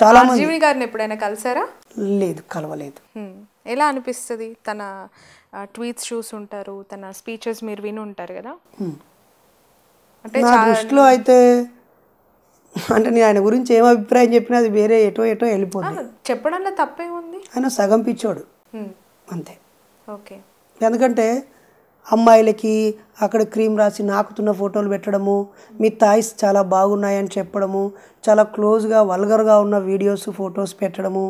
చాలా జీవిని గారిని ఎప్పుడైనా కలిసారా లేదు కలవలేదు ఎలా అనిపిస్తుంది తన ట్వీట్స్ చూసుంటారు తన స్పీచెస్ మీరు విని ఉంటారు కదా అంటే నా దృష్టిలో అయితే అంటే నేను ఆయన గురించి ఏం అభిప్రాయం చెప్పినా అది వేరే ఎటో ఎటో వెళ్ళిపోతుంది చెప్పడంలో ఉంది ఆయన సగం పిచ్చోడు అంతే ఓకే ఎందుకంటే అమ్మాయిలకి అక్కడ క్రీమ్ రాసి నాకుతున్న ఫోటోలు పెట్టడము మీ థాయిస్ చాలా బాగున్నాయని చెప్పడము చాలా క్లోజ్గా వల్గర్గా ఉన్న వీడియోస్ ఫొటోస్ పెట్టడము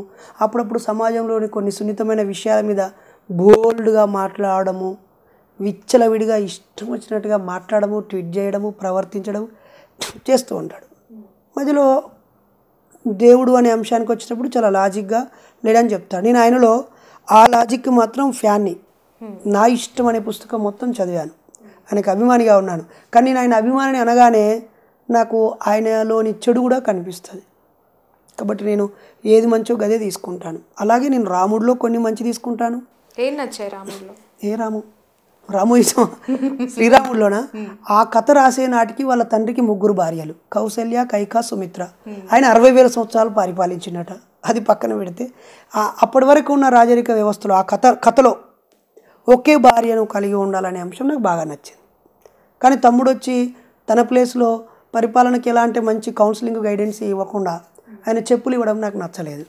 అప్పుడప్పుడు సమాజంలోని కొన్ని సున్నితమైన విషయాల మీద బోల్డ్గా మాట్లాడము విచ్చలవిడిగా ఇష్టం వచ్చినట్టుగా మాట్లాడము ట్వీట్ చేయడము ప్రవర్తించడం చేస్తూ ఉంటాడు మధ్యలో దేవుడు అనే అంశానికి వచ్చినప్పుడు చాలా లాజిక్గా లేడని చెప్తాడు నేను ఆయనలో ఆ లాజిక్ మాత్రం ఫ్యాన్ని నా ఇష్టం అనే పుస్తకం మొత్తం చదివాను ఆయనకు అభిమానిగా ఉన్నాను కానీ నేను ఆయన అభిమానిని అనగానే నాకు ఆయనలోని చెడు కూడా కనిపిస్తుంది కాబట్టి నేను ఏది మంచో గదే తీసుకుంటాను అలాగే నేను రాముడిలో కొన్ని మంచి తీసుకుంటాను ఏం నచ్చాయి రాముడిలో ఏ రాము రాము ఇష్టం శ్రీరాముడిలోనా ఆ కథ రాసే నాటికి వాళ్ళ తండ్రికి ముగ్గురు భార్యలు కౌశల్య కైకా సుమిత్ర ఆయన అరవై వేల సంవత్సరాలు పరిపాలించినట అది పక్కన పెడితే అప్పటి వరకు ఉన్న రాజరిక వ్యవస్థలో ఆ కథ కథలో ఒకే భార్యను కలిగి ఉండాలనే అంశం నాకు బాగా నచ్చింది కానీ తమ్ముడు వచ్చి తన ప్లేస్లో పరిపాలనకి ఎలాంటి మంచి కౌన్సిలింగ్ గైడెన్స్ ఇవ్వకుండా ఆయన చెప్పులు ఇవ్వడం నాకు నచ్చలేదు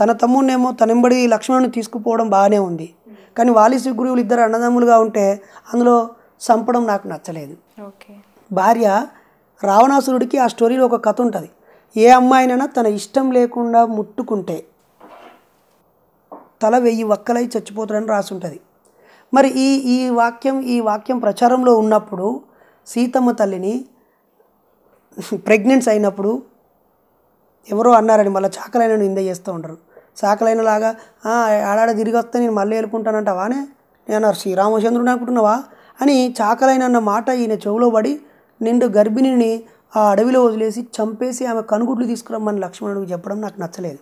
తన తమ్ముడినేమో తనెంబడి లక్ష్మణుని తీసుకుపోవడం బాగానే ఉంది కానీ వాలిసి గురువులు ఇద్దరు అన్నదమ్ములుగా ఉంటే అందులో చంపడం నాకు నచ్చలేదు భార్య రావణాసురుడికి ఆ స్టోరీలో ఒక కథ ఉంటుంది ఏ అమ్మాయినైనా తన ఇష్టం లేకుండా ముట్టుకుంటే తల వెయ్యి వక్కలై చచ్చిపోతాడని ఉంటుంది మరి ఈ ఈ వాక్యం ఈ వాక్యం ప్రచారంలో ఉన్నప్పుడు సీతమ్మ తల్లిని ప్రెగ్నెన్స్ అయినప్పుడు ఎవరో అన్నారని మళ్ళీ చాకలైన నింద చేస్తూ ఉంటారు చాకలైన లాగా ఆడాడ తిరిగి వస్తే నేను మళ్ళీ వానే నేను శ్రీరామచంద్రుడు అనుకుంటున్నావా అని చాకలైన అన్న మాట ఈయన చెవులో పడి నిండు గర్భిణిని ఆ అడవిలో వదిలేసి చంపేసి ఆమె కనుగుడ్లు తీసుకురమ్మని లక్ష్మణుడికి చెప్పడం నాకు నచ్చలేదు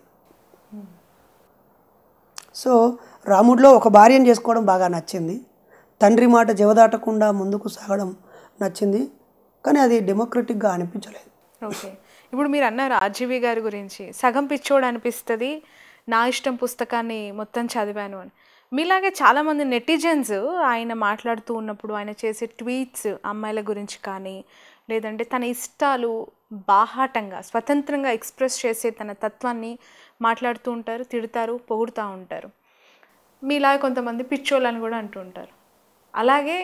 సో రాముడిలో ఒక భార్యను చేసుకోవడం బాగా నచ్చింది తండ్రి మాట జవదాటకుండా ముందుకు సాగడం నచ్చింది కానీ అది డెమోక్రటిక్గా అనిపించలేదు ఓకే ఇప్పుడు మీరు అన్నారు ఆర్జీవి గారి గురించి సగం పిచ్చోడు అనిపిస్తుంది నా ఇష్టం పుస్తకాన్ని మొత్తం చదివాను అని మీలాగే చాలామంది నెటిజన్స్ ఆయన మాట్లాడుతూ ఉన్నప్పుడు ఆయన చేసే ట్వీట్స్ అమ్మాయిల గురించి కానీ లేదంటే తన ఇష్టాలు బాహాటంగా స్వతంత్రంగా ఎక్స్ప్రెస్ చేసే తన తత్వాన్ని మాట్లాడుతూ ఉంటారు తిడతారు పొగుడుతూ ఉంటారు మీలా కొంతమంది పిచ్చోళ్ళని కూడా అంటూ ఉంటారు అలాగే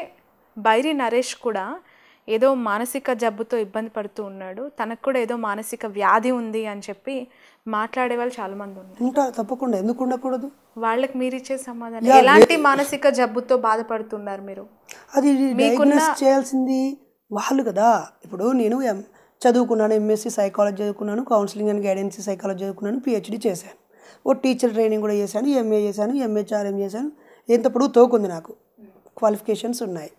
బైరి నరేష్ కూడా ఏదో మానసిక జబ్బుతో ఇబ్బంది పడుతూ ఉన్నాడు తనకు కూడా ఏదో మానసిక వ్యాధి ఉంది అని చెప్పి మాట్లాడే వాళ్ళు చాలా మంది ఉన్నారు ఉంటారు తప్పకుండా ఎందుకు ఉండకూడదు వాళ్ళకి మీరు ఇచ్చే సమాధానం ఎలాంటి మానసిక జబ్బుతో బాధపడుతున్నారు మీరు అది మీకున్న చేయాల్సింది వాళ్ళు కదా ఇప్పుడు నేను ఎం చదువుకున్నాను ఎంఎస్సీ సైకాలజీ చదువుకున్నాను కౌన్సిలింగ్ అండ్ గైడెన్సీ సైకాలజీ చదువుకున్నాను పిహెచ్డి చేశాను ఓ టీచర్ ట్రైనింగ్ కూడా చేశాను ఎంఏ చేశాను ఎంహెచ్ఆర్ఎం చేశాను ఎంత పొడవు తోకుంది నాకు క్వాలిఫికేషన్స్ ఉన్నాయి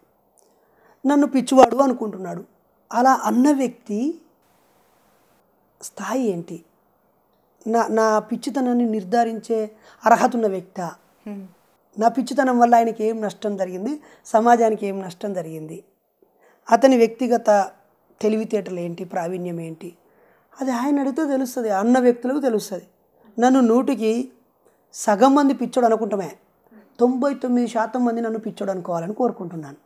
నన్ను పిచ్చివాడు అనుకుంటున్నాడు అలా అన్న వ్యక్తి స్థాయి ఏంటి నా నా పిచ్చితనాన్ని నిర్ధారించే అర్హత ఉన్న వ్యక్త నా పిచ్చితనం వల్ల ఆయనకి ఏం నష్టం జరిగింది సమాజానికి ఏం నష్టం జరిగింది అతని వ్యక్తిగత తెలివితేటలు ఏంటి ప్రావీణ్యం ఏంటి అది ఆయన అడిగితే తెలుస్తుంది అన్న వ్యక్తులకు తెలుస్తుంది నన్ను నూటికి సగం మంది పిచ్చోడు అనుకుంటామే తొంభై తొమ్మిది శాతం మంది నన్ను పిచ్చోడు అనుకోవాలని కోరుకుంటున్నాను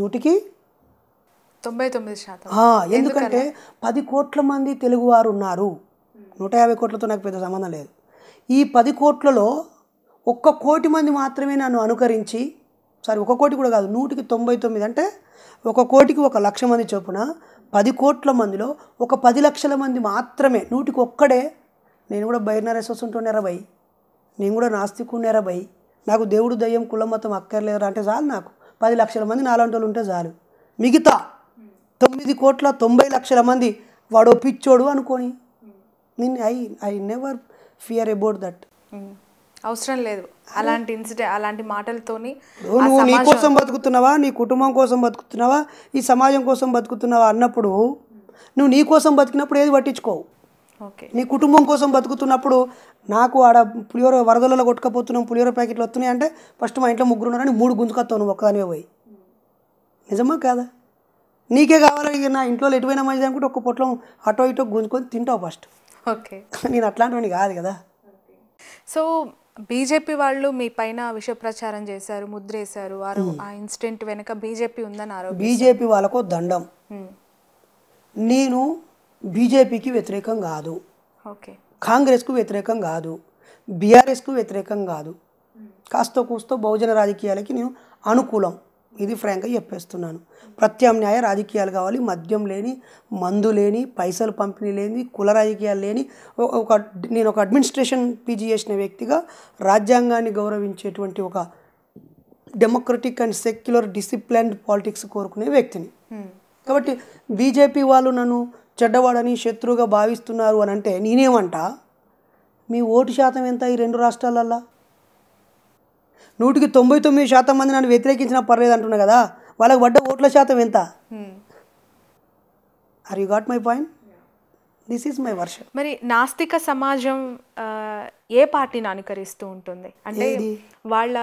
నూటికి తొంభై తొమ్మిది శాతం ఎందుకంటే పది కోట్ల మంది తెలుగువారు ఉన్నారు నూట యాభై కోట్లతో నాకు పెద్ద సంబంధం లేదు ఈ పది కోట్లలో ఒక్క కోటి మంది మాత్రమే నన్ను అనుకరించి సారీ ఒక కోటి కూడా కాదు నూటికి తొంభై తొమ్మిది అంటే ఒక కోటికి ఒక లక్ష మంది చొప్పున పది కోట్ల మందిలో ఒక పది లక్షల మంది మాత్రమే నూటికి ఒక్కడే నేను కూడా బయర్నరేసొస్తుంటున్నారా భయ్ నేను కూడా నాస్తికున్నారా భయ్ నాకు దేవుడు దయ్యం కులమతం అక్కర్లేదు అంటే చాలు నాకు పది లక్షల మంది నాలుగు ఉంటే చాలు మిగతా తొమ్మిది కోట్ల తొంభై లక్షల మంది వాడు పిచ్చోడు అనుకోని నిన్ను I I never fear about that అవసరం లేదు అలాంటి ఇన్సిడెంట్ అలాంటి మాటలతోని నువ్వు నీ కోసం బతుకుతున్నావా నీ కుటుంబం కోసం బతుకుతున్నావా ఈ సమాజం కోసం బతుకుతున్నావా అన్నప్పుడు నువ్వు నీ కోసం బతికినప్పుడు ఏది పట్టించుకోవు ఓకే నీ కుటుంబం కోసం బతుకుతున్నప్పుడు నాకు ఆడ పులిహోర వరదలలో కొట్టుకపోతున్నాం పులిహోర ప్యాకెట్లు వస్తున్నాయి అంటే ఫస్ట్ మా ఇంట్లో ముగ్గురు ఉన్నారని మూడు గుంజుకొస్తావు నువ్వు ఒక్కదానివే పోయి నిజమా కాదా నీకే కావాలి ఇక నా ఇంట్లో ఎటువైనా మంచిది అనుకుంటే ఒక పొట్లం అటో ఇటో గుంజుకొని తింటావు ఫస్ట్ ఓకే నేను అట్లాంటివి కాదు కదా సో బీజేపీ వాళ్ళు మీ పైన విష ప్రచారం చేశారు ముద్రేశారు వారు ఆ ఇన్సిడెంట్ వెనుక బీజేపీ ఉందని ఆరోపణ బీజేపీ వాళ్ళకు దండం నేను బీజేపీకి వ్యతిరేకం కాదు ఓకే కాంగ్రెస్కు వ్యతిరేకం కాదు బీఆర్ఎస్కు వ్యతిరేకం కాదు కాస్త కూస్తో బహుజన రాజకీయాలకి నేను అనుకూలం ఇది ఫ్రాంక్గా చెప్పేస్తున్నాను ప్రత్యామ్నాయ రాజకీయాలు కావాలి మద్యం లేని మందు లేని పైసలు పంపిణీ లేని కుల రాజకీయాలు లేని ఒక నేను ఒక అడ్మినిస్ట్రేషన్ పీజీ చేసిన వ్యక్తిగా రాజ్యాంగాన్ని గౌరవించేటువంటి ఒక democratic and secular disciplined politics కోరుకునే వ్యక్తిని కాబట్టి బీజేపీ వాళ్ళు నన్ను చెడ్డవాడని శత్రువుగా భావిస్తున్నారు అని అంటే నేనేమంటా మీ ఓటు శాతం ఎంత ఈ రెండు రాష్ట్రాలల్లో నూటికి తొంభై తొమ్మిది శాతం మంది నన్ను వ్యతిరేకించినా పర్లేదు అంటున్నా కదా వాళ్ళకి పడ్డ ఓట్ల శాతం ఎంత are you got my point this is my version మరి నాస్తిక సమాజం ఏ పార్టీని అనుకరిస్తూ ఉంటుంది అంటే వాళ్ళ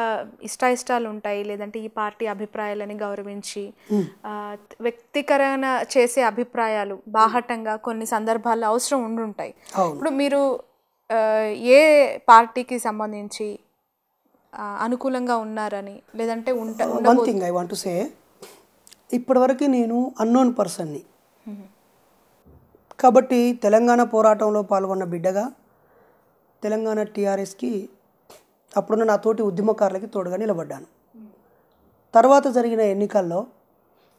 ఇష్టాయిష్టాలు ఉంటాయి లేదంటే ఈ పార్టీ అభిప్రాయాలని గౌరవించి hmm. వ్యక్తీకరణ చేసే అభిప్రాయాలు బాహటంగా కొన్ని సందర్భాల్లో అవసరం ఉండుంటాయి ఇప్పుడు మీరు ఏ పార్టీకి సంబంధించి అనుకూలంగా ఉన్నారని లేదంటే one thing I want say ఇప్పటివరకు నేను అన్నోన్ పర్సన్ని కాబట్టి తెలంగాణ పోరాటంలో పాల్గొన్న బిడ్డగా తెలంగాణ టీఆర్ఎస్కి అప్పుడున్న నా తోటి ఉద్యమకారులకి తోడుగా నిలబడ్డాను తర్వాత జరిగిన ఎన్నికల్లో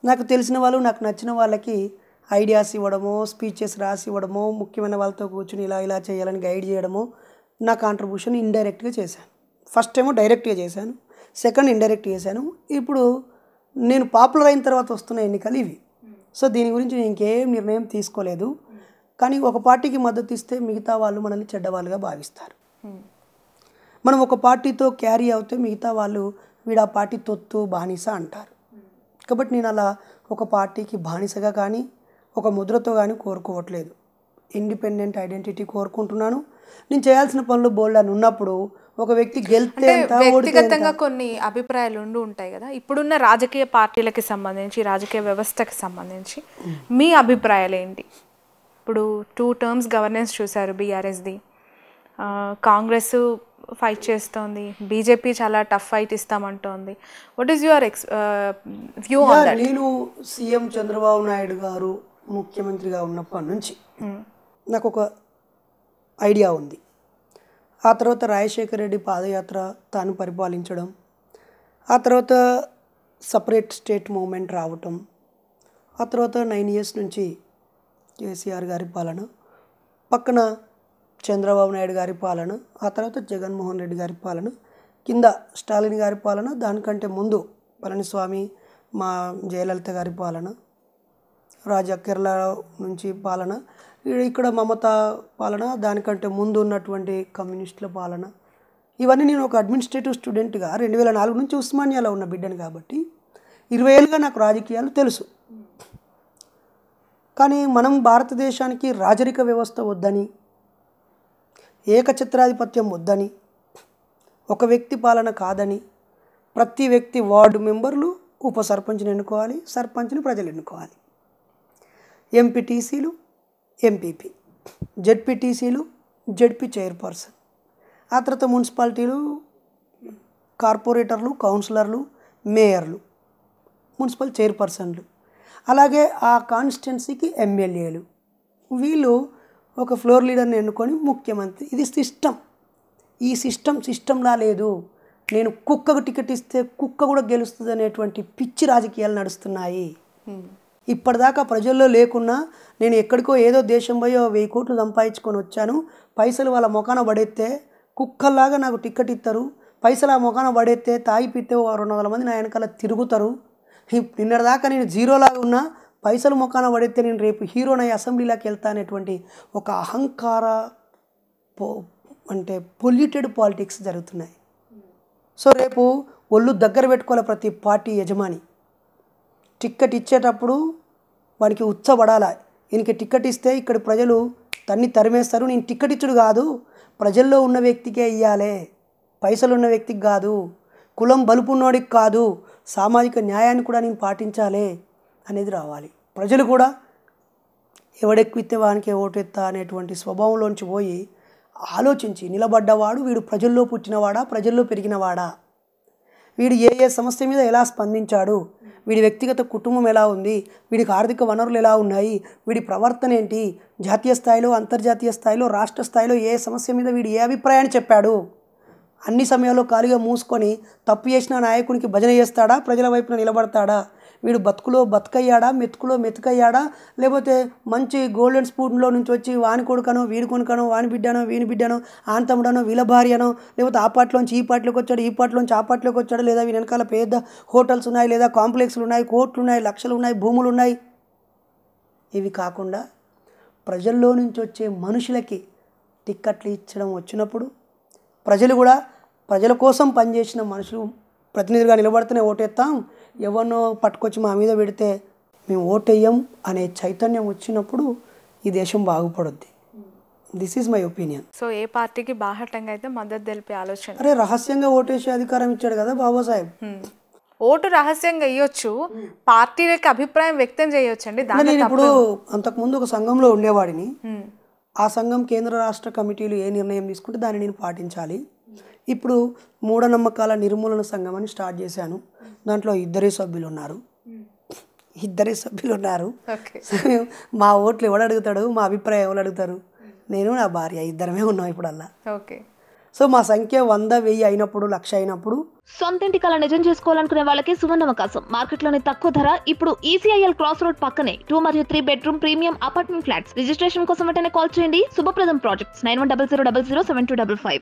నాకు తెలిసిన వాళ్ళు నాకు నచ్చిన వాళ్ళకి ఐడియాస్ ఇవ్వడము స్పీచెస్ రాసి ఇవ్వడమో ముఖ్యమైన వాళ్ళతో కూర్చుని ఇలా ఇలా చేయాలని గైడ్ చేయడము నా కాంట్రిబ్యూషన్ ఇండైరెక్ట్గా చేశాను ఫస్ట్ ఏమో డైరెక్ట్గా చేశాను సెకండ్ ఇండైరెక్ట్ చేశాను ఇప్పుడు నేను పాపులర్ అయిన తర్వాత వస్తున్న ఎన్నికలు ఇవి సో దీని గురించి నేను ఇంకేం నిర్ణయం తీసుకోలేదు కానీ ఒక పార్టీకి మద్దతు ఇస్తే మిగతా వాళ్ళు మనల్ని చెడ్డవాళ్ళుగా భావిస్తారు మనం ఒక పార్టీతో క్యారీ అవుతే మిగతా వాళ్ళు వీడు ఆ పార్టీ తొత్తు బానిస అంటారు కాబట్టి నేను అలా ఒక పార్టీకి బానిసగా కానీ ఒక ముద్రతో కానీ కోరుకోవట్లేదు ఇండిపెండెంట్ ఐడెంటిటీ కోరుకుంటున్నాను నేను చేయాల్సిన పనులు బోల్డ్ అని ఉన్నప్పుడు ఒక వ్యక్తి గెలితే వ్యక్తిగతంగా కొన్ని అభిప్రాయాలు ఉండి ఉంటాయి కదా ఇప్పుడున్న రాజకీయ పార్టీలకి సంబంధించి రాజకీయ వ్యవస్థకి సంబంధించి మీ అభిప్రాయాలు ఏంటి ఇప్పుడు టూ టర్మ్స్ గవర్నెన్స్ చూశారు బీఆర్ఎస్ది కాంగ్రెస్ ఫైట్ చేస్తోంది బీజేపీ చాలా టఫ్ ఫైట్ ఇస్తామంటోంది what is your ex view నేను సీఎం చంద్రబాబు నాయుడు గారు ముఖ్యమంత్రిగా ఉన్నప్పటి నుంచి నాకు ఒక ఐడియా ఉంది ఆ తర్వాత రాజశేఖర రెడ్డి పాదయాత్ర తాను పరిపాలించడం ఆ తర్వాత సపరేట్ స్టేట్ మూమెంట్ రావటం ఆ తర్వాత నైన్ ఇయర్స్ నుంచి కేసీఆర్ గారి పాలన పక్కన చంద్రబాబు నాయుడు గారి పాలన ఆ తర్వాత జగన్మోహన్ రెడ్డి గారి పాలన కింద స్టాలిన్ గారి పాలన దానికంటే ముందు పళనిస్వామి మా జయలలిత గారి పాలన రాజా కేరళ నుంచి పాలన ఇక్కడ మమత పాలన దానికంటే ముందు ఉన్నటువంటి కమ్యూనిస్టుల పాలన ఇవన్నీ నేను ఒక అడ్మినిస్ట్రేటివ్ స్టూడెంట్గా రెండు వేల నాలుగు నుంచి ఉస్మానియాలో ఉన్న బిడ్డను కాబట్టి ఇరవై ఏళ్ళుగా నాకు రాజకీయాలు తెలుసు కానీ మనం భారతదేశానికి రాజరిక వ్యవస్థ వద్దని ఏకఛత్రాధిపత్యం వద్దని ఒక వ్యక్తి పాలన కాదని ప్రతి వ్యక్తి వార్డు మెంబర్లు ఉప సర్పంచ్ని ఎన్నుకోవాలి సర్పంచ్ని ప్రజలు ఎన్నుకోవాలి ఎంపీటీసీలు ఎంపీపీ జడ్పీటీసీలు జడ్పీ చైర్పర్సన్ ఆ తర్వాత మున్సిపాలిటీలు కార్పొరేటర్లు కౌన్సిలర్లు మేయర్లు మున్సిపల్ చైర్పర్సన్లు అలాగే ఆ కాన్స్టిట్యున్సీకి ఎమ్మెల్యేలు వీళ్ళు ఒక ఫ్లోర్ లీడర్ని ఎన్నుకొని ముఖ్యమంత్రి ఇది సిస్టమ్ ఈ సిస్టమ్ సిస్టంలా లేదు నేను కుక్కకు టికెట్ ఇస్తే కుక్క కూడా గెలుస్తుంది అనేటువంటి పిచ్చి రాజకీయాలు నడుస్తున్నాయి ఇప్పటిదాకా ప్రజల్లో లేకున్నా నేను ఎక్కడికో ఏదో దేశం పోయో వెయ్యి కోట్లు సంపాదించుకొని వచ్చాను పైసలు వాళ్ళ ముఖాన పడేస్తే కుక్కల్లాగా నాకు టిక్కెట్ ఇస్తారు పైసలు ఆ ముఖాన పడేస్తే తాగిపితే రెండు వందల మంది నా వెనకాల తిరుగుతారు నిన్నటిదాకా నేను జీరోలాగా ఉన్నా పైసలు ముఖాన పడితే నేను రేపు హీరోనై అసెంబ్లీలోకి వెళ్తా అనేటువంటి ఒక అహంకార పో అంటే పొల్యూటెడ్ పాలిటిక్స్ జరుగుతున్నాయి సో రేపు ఒళ్ళు దగ్గర పెట్టుకోవాలి ప్రతి పార్టీ యజమాని టిక్కెట్ ఇచ్చేటప్పుడు వానికి ఉచ్చబడాలా ఈయనకి టిక్కెట్ ఇస్తే ఇక్కడ ప్రజలు తన్ని తరిమేస్తారు నేను టిక్కెట్ ఇచ్చుడు కాదు ప్రజల్లో ఉన్న వ్యక్తికే ఇయ్యాలే పైసలు ఉన్న వ్యక్తికి కాదు కులం బలుపు ఉన్నోడికి కాదు సామాజిక న్యాయాన్ని కూడా నేను పాటించాలి అనేది రావాలి ప్రజలు కూడా ఎవడెక్కితే వానికి ఎత్తా అనేటువంటి స్వభావంలోంచి పోయి ఆలోచించి నిలబడ్డవాడు వీడు ప్రజల్లో పుట్టినవాడా ప్రజల్లో పెరిగినవాడా వీడు ఏ ఏ సమస్య మీద ఎలా స్పందించాడు వీడి వ్యక్తిగత కుటుంబం ఎలా ఉంది వీడికి ఆర్థిక వనరులు ఎలా ఉన్నాయి వీడి ప్రవర్తన ఏంటి జాతీయ స్థాయిలో అంతర్జాతీయ స్థాయిలో రాష్ట్ర స్థాయిలో ఏ సమస్య మీద వీడు ఏ అభిప్రాయాన్ని చెప్పాడు అన్ని సమయాల్లో ఖాళీగా మూసుకొని తప్పు చేసిన నాయకునికి భజన చేస్తాడా ప్రజల వైపున నిలబడతాడా వీడు బతుకులో బతుకయ్యాడా మెతుకులో మెతుకయ్యాడా లేకపోతే మంచి గోల్డెన్ స్పూన్లో నుంచి వచ్చి వాని కొడుకనో వీడి కొనుకనో వాని బిడ్డనో వీని బిడ్డనో ఆన తమ్ముడనో వీళ్ళ భార్యనో లేకపోతే ఆ పాటలోంచి ఈ పాటలోకి వచ్చాడు ఈ పాటలోంచి ఆ పాటలోకి వచ్చాడు లేదా వీని వెనకాల పెద్ద హోటల్స్ ఉన్నాయి లేదా కాంప్లెక్స్లు ఉన్నాయి కోట్లు ఉన్నాయి లక్షలు ఉన్నాయి భూములు ఉన్నాయి ఇవి కాకుండా ప్రజల్లో నుంచి వచ్చే మనుషులకి టిక్కెట్లు ఇచ్చడం వచ్చినప్పుడు ప్రజలు కూడా ప్రజల కోసం పనిచేసిన మనుషులు ప్రతినిధులుగా నిలబడితేనే ఓటేస్తాం ఎవరినో పట్టుకొచ్చి మా మీద పెడితే మేము ఓటేయం అనే చైతన్యం వచ్చినప్పుడు ఈ దేశం బాగుపడుద్ది this is my opinion so ఏ పార్టీకి బాహటంగా అయితే మద్దతు తెలిపే ఆలోచన అరే రహస్యంగా ఓటేసే అధికారం ఇచ్చాడు కదా బాబాసాహెబ్ hmm. ఓటు రహస్యంగా ఇవ్వచ్చు పార్టీ అభిప్రాయం వ్యక్తం చేయొచ్చండి దాని ఇప్పుడు అంతకుముందు ఒక సంఘంలో ఉండేవాడిని hmm. ఆ సంఘం కేంద్ర రాష్ట్ర కమిటీలు ఏ నిర్ణయం తీసుకుంటే దాన్ని నేను పాటించాలి ఇప్పుడు మూఢనమ్మకాల నిర్మూలన సంఘం అని స్టార్ట్ చేశాను దాంట్లో ఇద్దరే సభ్యులు ఉన్నారు ఇద్దరే సభ్యులు ఉన్నారు మా ఓట్లు ఎవడు అడుగుతాడు మా అభిప్రాయం ఎవరు అడుగుతారు నేను నా భార్య ఇద్దరమే ఉన్నాం ఇప్పుడల్లా ఓకే సో మా సంఖ్య వంద వెయ్యి అయినప్పుడు లక్ష అయినప్పుడు సొంతింటి కళ నిజం చేసుకోవాలనుకునే వాళ్ళకి సువర్ణ అవకాశం లోని తక్కువ ధర ఇప్పుడు ఈసీఐఎల్ క్రాస్ రోడ్ పక్కనే టూ మరియు three bedroom premium apartment flats registration కోసం వెంటనే కాల్ చేయండి Subhapradam projects nine one double zero double zero seven two double five